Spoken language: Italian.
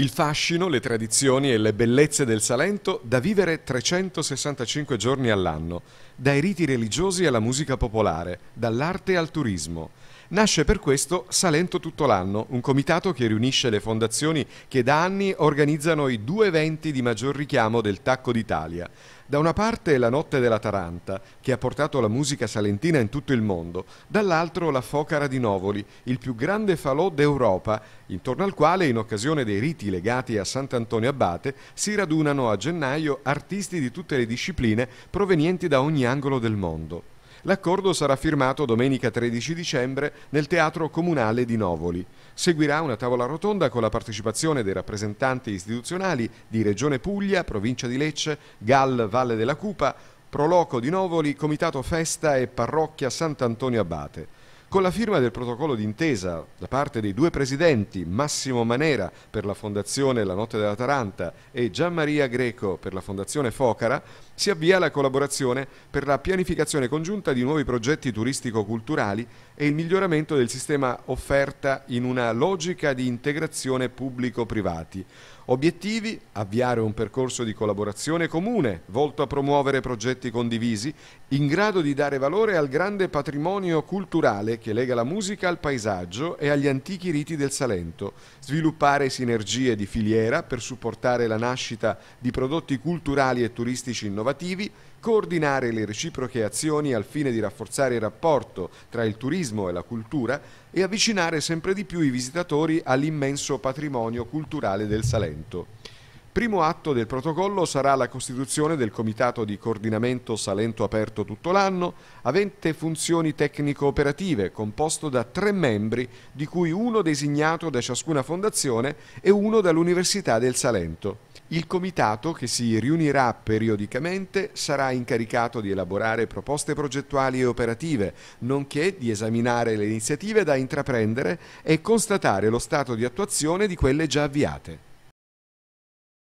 Il fascino, le tradizioni e le bellezze del Salento da vivere 365 giorni all'anno dai riti religiosi alla musica popolare, dall'arte al turismo. Nasce per questo Salento tutto l'anno, un comitato che riunisce le fondazioni che da anni organizzano i due eventi di maggior richiamo del Tacco d'Italia. Da una parte la Notte della Taranta, che ha portato la musica salentina in tutto il mondo, dall'altro la Focara di Novoli, il più grande falò d'Europa, intorno al quale, in occasione dei riti legati a Sant'Antonio Abate, si radunano a gennaio artisti di tutte le discipline provenienti da ogni angolo del mondo. L'accordo sarà firmato domenica 13 dicembre nel Teatro Comunale di Novoli. Seguirà una tavola rotonda con la partecipazione dei rappresentanti istituzionali di Regione Puglia, Provincia di Lecce, Gal Valle della Cupa, Proloco di Novoli, Comitato Festa e Parrocchia Sant'Antonio Abate. Con la firma del protocollo d'intesa da parte dei due presidenti, Massimo Manera per la Fondazione La Notte della Taranta e Gianmaria Greco per la Fondazione Focara, si avvia la collaborazione per la pianificazione congiunta di nuovi progetti turistico-culturali e il miglioramento del sistema offerta in una logica di integrazione pubblico-privati. Obiettivi? Avviare un percorso di collaborazione comune volto a promuovere progetti condivisi in grado di dare valore al grande patrimonio culturale che lega la musica al paesaggio e agli antichi riti del Salento, sviluppare sinergie di filiera per supportare la nascita di prodotti culturali e turistici innovativi, coordinare le reciproche azioni al fine di rafforzare il rapporto tra il turismo e la cultura e avvicinare sempre di più i visitatori all'immenso patrimonio culturale del Salento primo atto del protocollo sarà la costituzione del Comitato di Coordinamento Salento Aperto tutto l'anno, avente funzioni tecnico-operative, composto da tre membri, di cui uno designato da ciascuna fondazione e uno dall'Università del Salento. Il comitato, che si riunirà periodicamente, sarà incaricato di elaborare proposte progettuali e operative, nonché di esaminare le iniziative da intraprendere e constatare lo stato di attuazione di quelle già avviate.